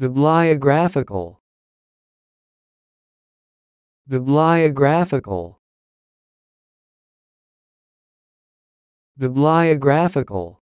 bibliographical bibliographical bibliographical